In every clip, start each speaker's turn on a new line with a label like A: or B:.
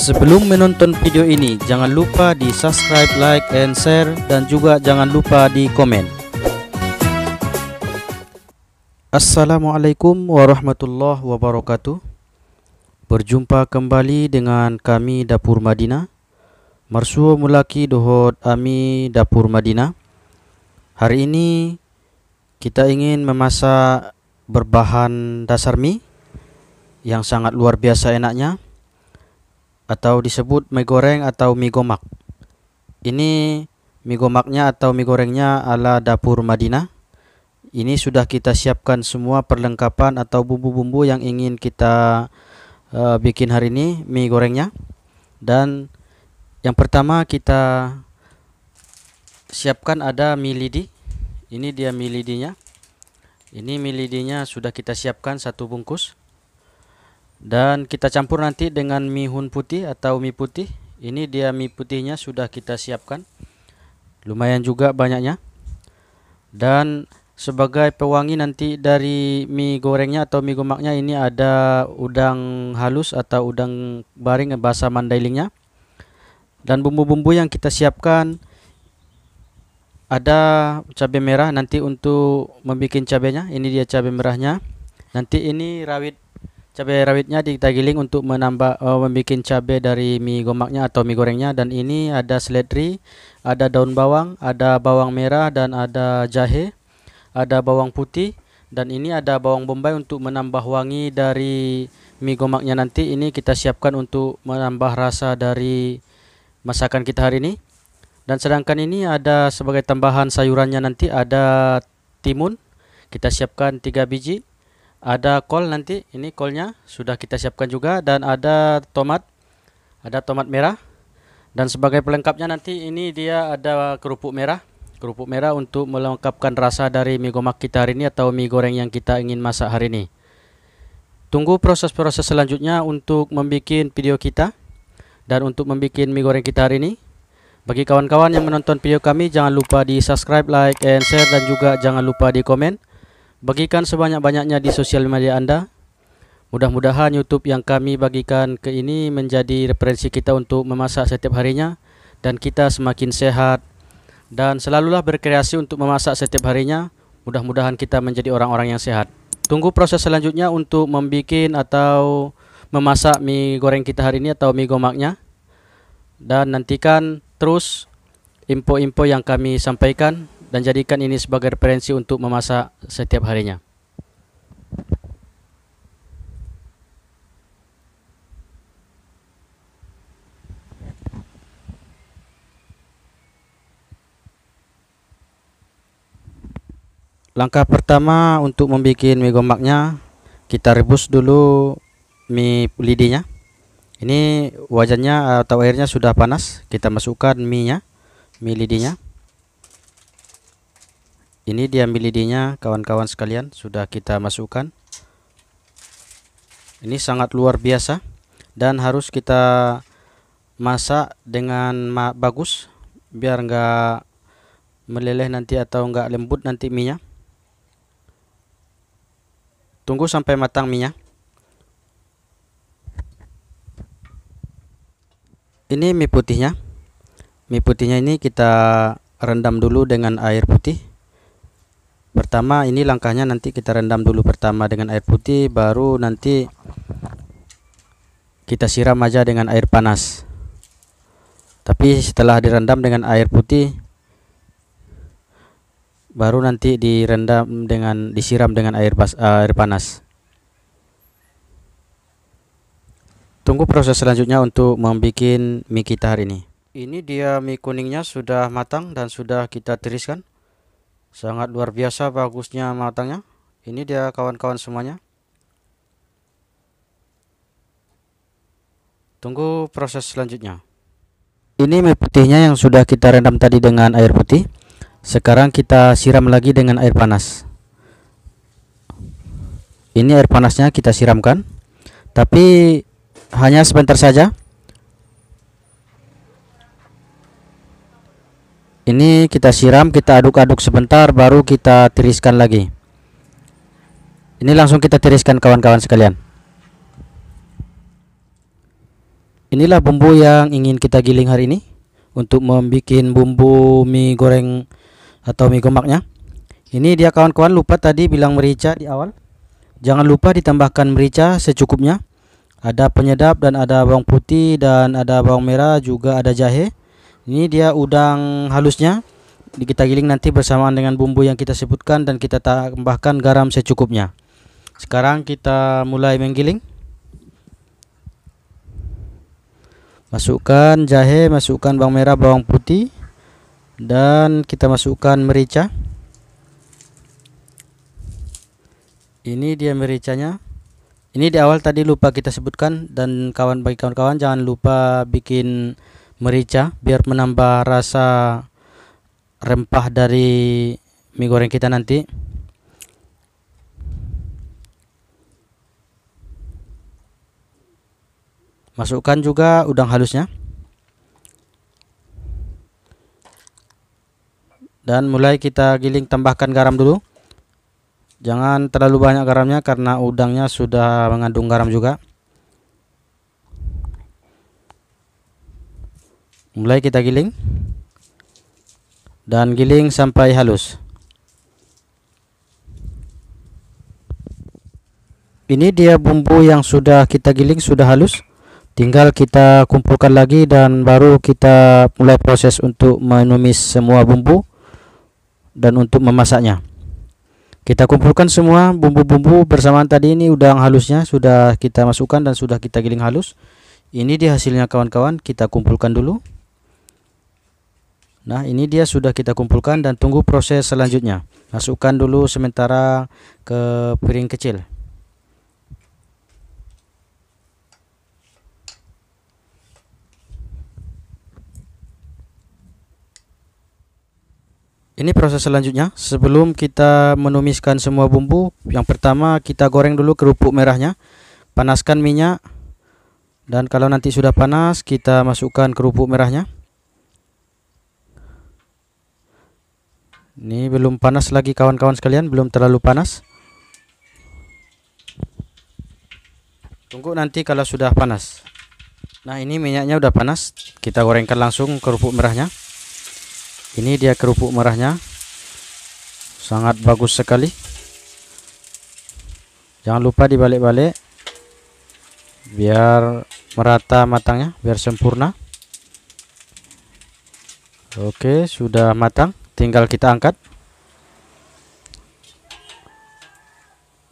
A: Sebelum menonton video ini, jangan lupa di subscribe, like, and share, dan juga jangan lupa di komen. Assalamualaikum warahmatullahi wabarakatuh. Berjumpa kembali dengan kami Dapur Madinah. Marsuo Mulaki Dohot Ami Dapur Madinah. Hari ini kita ingin memasak berbahan dasar mie yang sangat luar biasa enaknya atau disebut mie goreng atau mie gomak. Ini mie gomaknya atau mie gorengnya ala dapur Madinah. Ini sudah kita siapkan semua perlengkapan atau bumbu-bumbu yang ingin kita uh, bikin hari ini mie gorengnya. Dan yang pertama kita siapkan ada mie lidi. Ini dia mie lidinya. Ini mie lidinya sudah kita siapkan satu bungkus dan kita campur nanti dengan mie hun putih atau mie putih ini dia mie putihnya sudah kita siapkan lumayan juga banyaknya dan sebagai pewangi nanti dari mie gorengnya atau mie gomaknya ini ada udang halus atau udang baring bahasa Mandailingnya dan bumbu-bumbu yang kita siapkan ada cabai merah nanti untuk membuat cabainya ini dia cabai merahnya nanti ini rawit cabai rawitnya kita giling untuk menambah uh, membuat cabai dari mie gomaknya atau mie gorengnya dan ini ada seledri, ada daun bawang, ada bawang merah dan ada jahe, ada bawang putih dan ini ada bawang bombay untuk menambah wangi dari mie gomaknya nanti. Ini kita siapkan untuk menambah rasa dari masakan kita hari ini. Dan sedangkan ini ada sebagai tambahan sayurannya nanti ada timun. Kita siapkan 3 biji ada kol nanti ini kolnya sudah kita siapkan juga dan ada tomat ada tomat merah dan sebagai pelengkapnya nanti ini dia ada kerupuk merah kerupuk merah untuk melengkapkan rasa dari mie gomak kita hari ini atau mie goreng yang kita ingin masak hari ini tunggu proses-proses selanjutnya untuk membuat video kita dan untuk membuat mie goreng kita hari ini bagi kawan-kawan yang menonton video kami jangan lupa di subscribe like and share dan juga jangan lupa di komen Bagikan sebanyak-banyaknya di sosial media Anda. Mudah-mudahan YouTube yang kami bagikan ke ini menjadi referensi kita untuk memasak setiap harinya dan kita semakin sehat dan selalulah berkreasi untuk memasak setiap harinya. Mudah-mudahan kita menjadi orang-orang yang sehat. Tunggu proses selanjutnya untuk membuat atau memasak mie goreng kita hari ini atau mie gomaknya. Dan nantikan terus info-info yang kami sampaikan dan jadikan ini sebagai referensi untuk memasak setiap harinya. Langkah pertama untuk membuat mie gombaknya, kita rebus dulu mie lidinya. Ini wajannya atau airnya sudah panas, kita masukkan mie-nya, mie lidinya ini dia milidinya, kawan-kawan sekalian sudah kita masukkan ini sangat luar biasa dan harus kita masak dengan bagus biar enggak meleleh nanti atau enggak lembut nanti minyak tunggu sampai matang minyak ini mie putihnya mie putihnya ini kita rendam dulu dengan air putih pertama ini langkahnya nanti kita rendam dulu pertama dengan air putih baru nanti kita siram aja dengan air panas tapi setelah direndam dengan air putih baru nanti direndam dengan disiram dengan air bas, eh, air panas tunggu proses selanjutnya untuk membuat mie kita hari ini ini dia mie kuningnya sudah matang dan sudah kita tiriskan sangat luar biasa bagusnya matangnya ini dia kawan-kawan semuanya tunggu proses selanjutnya ini mie putihnya yang sudah kita rendam tadi dengan air putih sekarang kita siram lagi dengan air panas ini air panasnya kita siramkan tapi hanya sebentar saja ini kita siram kita aduk-aduk sebentar baru kita tiriskan lagi ini langsung kita tiriskan kawan-kawan sekalian inilah bumbu yang ingin kita giling hari ini untuk membuat bumbu mie goreng atau mie gomaknya ini dia kawan-kawan lupa tadi bilang merica di awal jangan lupa ditambahkan merica secukupnya ada penyedap dan ada bawang putih dan ada bawang merah juga ada jahe ini dia udang halusnya kita giling nanti bersamaan dengan bumbu yang kita sebutkan dan kita tambahkan garam secukupnya sekarang kita mulai menggiling masukkan jahe masukkan bawang merah bawang putih dan kita masukkan merica ini dia mericanya ini di awal tadi lupa kita sebutkan dan kawan bagi kawan-kawan jangan lupa bikin merica biar menambah rasa rempah dari mie goreng kita nanti masukkan juga udang halusnya dan mulai kita giling tambahkan garam dulu jangan terlalu banyak garamnya karena udangnya sudah mengandung garam juga mulai kita giling dan giling sampai halus ini dia bumbu yang sudah kita giling sudah halus tinggal kita kumpulkan lagi dan baru kita mulai proses untuk menumis semua bumbu dan untuk memasaknya kita kumpulkan semua bumbu-bumbu bersamaan tadi ini udang halusnya sudah kita masukkan dan sudah kita giling halus ini dia hasilnya kawan-kawan kita kumpulkan dulu Nah ini dia sudah kita kumpulkan dan tunggu proses selanjutnya Masukkan dulu sementara ke piring kecil Ini proses selanjutnya Sebelum kita menumiskan semua bumbu Yang pertama kita goreng dulu kerupuk merahnya Panaskan minyak Dan kalau nanti sudah panas kita masukkan kerupuk merahnya Ini belum panas lagi kawan-kawan sekalian, belum terlalu panas. Tunggu nanti kalau sudah panas. Nah, ini minyaknya udah panas. Kita gorengkan langsung kerupuk merahnya. Ini dia kerupuk merahnya. Sangat bagus sekali. Jangan lupa dibalik-balik biar merata matangnya, biar sempurna. Oke, sudah matang tinggal kita angkat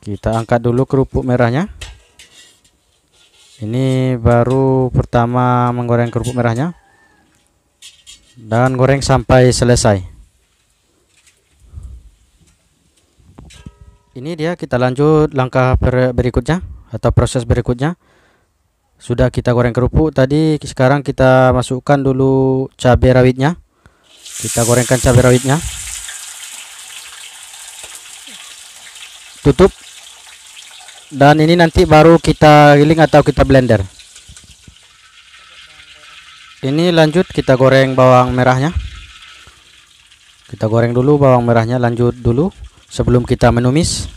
A: kita angkat dulu kerupuk merahnya ini baru pertama menggoreng kerupuk merahnya dan goreng sampai selesai ini dia kita lanjut langkah berikutnya atau proses berikutnya sudah kita goreng kerupuk tadi sekarang kita masukkan dulu cabai rawitnya kita gorengkan cabai rawitnya tutup dan ini nanti baru kita giling atau kita blender ini lanjut kita goreng bawang merahnya kita goreng dulu bawang merahnya lanjut dulu sebelum kita menumis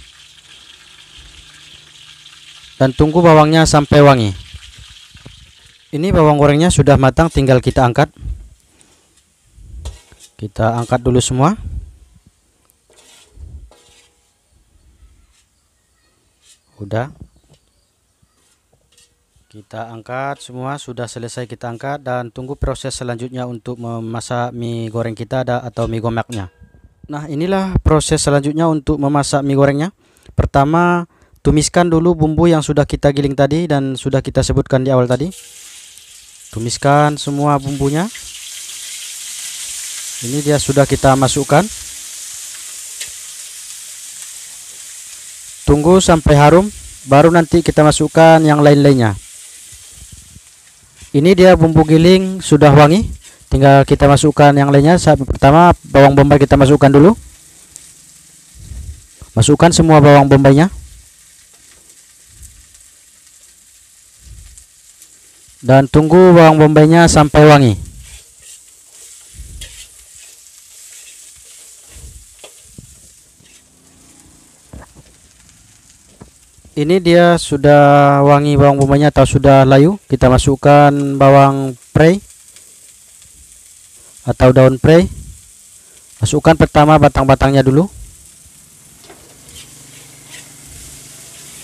A: dan tunggu bawangnya sampai wangi ini bawang gorengnya sudah matang tinggal kita angkat kita angkat dulu semua udah kita angkat semua sudah selesai kita angkat dan tunggu proses selanjutnya untuk memasak mie goreng kita ada atau mie gomaknya nah inilah proses selanjutnya untuk memasak mie gorengnya pertama tumiskan dulu bumbu yang sudah kita giling tadi dan sudah kita sebutkan di awal tadi tumiskan semua bumbunya ini dia sudah kita masukkan tunggu sampai harum baru nanti kita masukkan yang lain-lainnya ini dia bumbu giling sudah wangi tinggal kita masukkan yang lainnya saat pertama bawang bombay kita masukkan dulu masukkan semua bawang bombaynya dan tunggu bawang bombaynya sampai wangi ini dia sudah wangi bawang bombanya atau sudah layu kita masukkan bawang prei atau daun prei masukkan pertama batang-batangnya dulu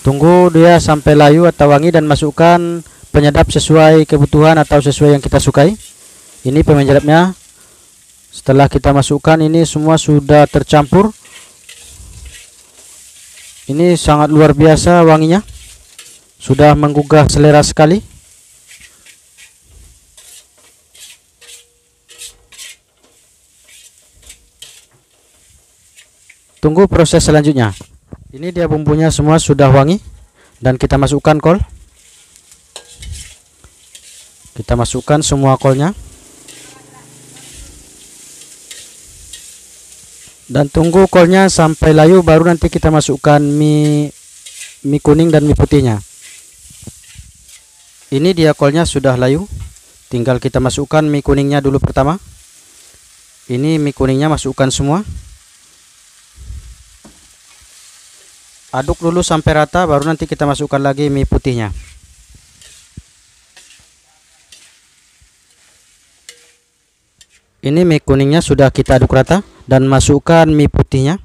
A: tunggu dia sampai layu atau wangi dan masukkan penyedap sesuai kebutuhan atau sesuai yang kita sukai ini penyedapnya setelah kita masukkan ini semua sudah tercampur ini sangat luar biasa wanginya. Sudah menggugah selera sekali. Tunggu proses selanjutnya. Ini dia bumbunya semua sudah wangi dan kita masukkan kol. Kita masukkan semua kolnya. dan tunggu kolnya sampai layu baru nanti kita masukkan mie mie kuning dan mie putihnya ini dia kolnya sudah layu tinggal kita masukkan mie kuningnya dulu pertama ini mie kuningnya masukkan semua aduk dulu sampai rata baru nanti kita masukkan lagi mie putihnya ini mie kuningnya sudah kita aduk rata dan masukkan mie putihnya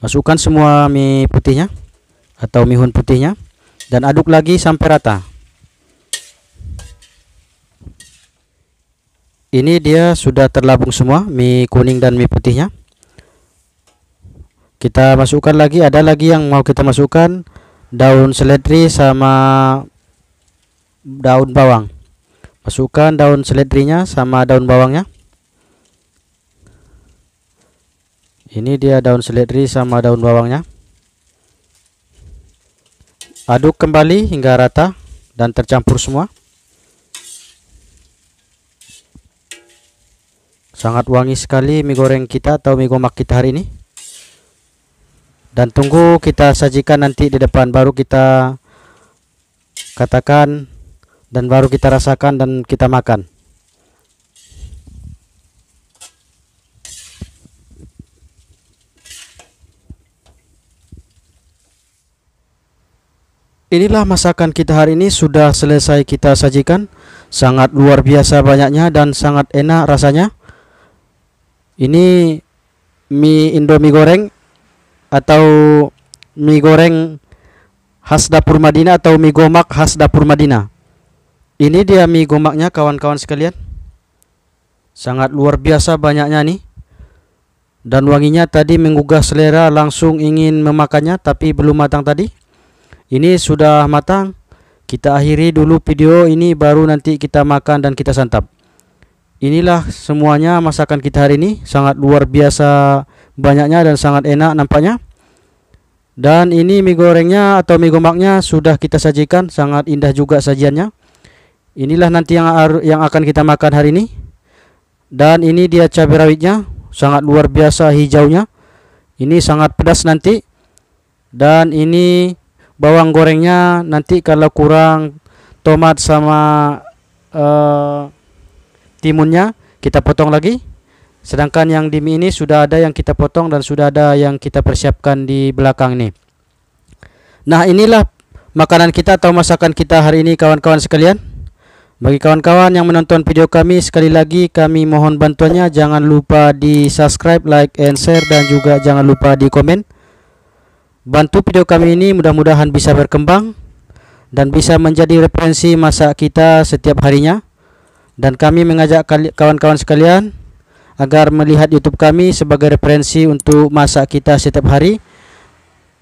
A: masukkan semua mie putihnya atau mihun putihnya dan aduk lagi sampai rata ini dia sudah terlabung semua mie kuning dan mie putihnya kita masukkan lagi ada lagi yang mau kita masukkan daun seledri sama daun bawang masukkan daun seledrinya sama daun bawangnya ini dia daun seledri sama daun bawangnya aduk kembali hingga rata dan tercampur semua sangat wangi sekali mie goreng kita atau mie gomak kita hari ini dan tunggu kita sajikan nanti di depan baru kita katakan dan baru kita rasakan dan kita makan Inilah masakan kita hari ini sudah selesai kita sajikan Sangat luar biasa banyaknya dan sangat enak rasanya Ini mie indomie goreng Atau mie goreng khas dapur Madinah atau mie gomak khas dapur Madinah Ini dia mie gomaknya kawan-kawan sekalian Sangat luar biasa banyaknya nih dan wanginya tadi menggugah selera langsung ingin memakannya tapi belum matang tadi ini sudah matang kita akhiri dulu video ini baru nanti kita makan dan kita santap inilah semuanya masakan kita hari ini sangat luar biasa banyaknya dan sangat enak nampaknya dan ini mie gorengnya atau mie gombaknya sudah kita sajikan sangat indah juga sajiannya inilah nanti yang yang akan kita makan hari ini dan ini dia cabai rawitnya sangat luar biasa hijaunya ini sangat pedas nanti dan ini bawang gorengnya nanti kalau kurang tomat sama uh, timunnya kita potong lagi sedangkan yang di ini sudah ada yang kita potong dan sudah ada yang kita persiapkan di belakang ini nah inilah makanan kita atau masakan kita hari ini kawan-kawan sekalian bagi kawan-kawan yang menonton video kami sekali lagi kami mohon bantuannya jangan lupa di subscribe like and share dan juga jangan lupa di komen Bantu video kami ini mudah-mudahan bisa berkembang dan bisa menjadi referensi masak kita setiap harinya. Dan kami mengajak kawan-kawan sekalian agar melihat YouTube kami sebagai referensi untuk masak kita setiap hari.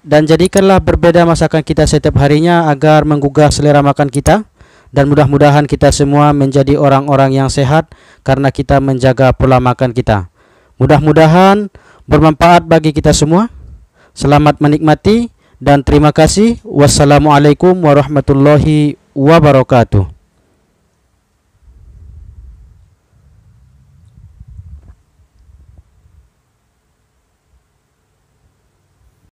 A: Dan jadikanlah berbeda masakan kita setiap harinya agar menggugah selera makan kita. Dan mudah-mudahan kita semua menjadi orang-orang yang sehat karena kita menjaga pola makan kita. Mudah-mudahan bermanfaat bagi kita semua. Selamat menikmati dan terima kasih. Wassalamualaikum warahmatullahi wabarakatuh.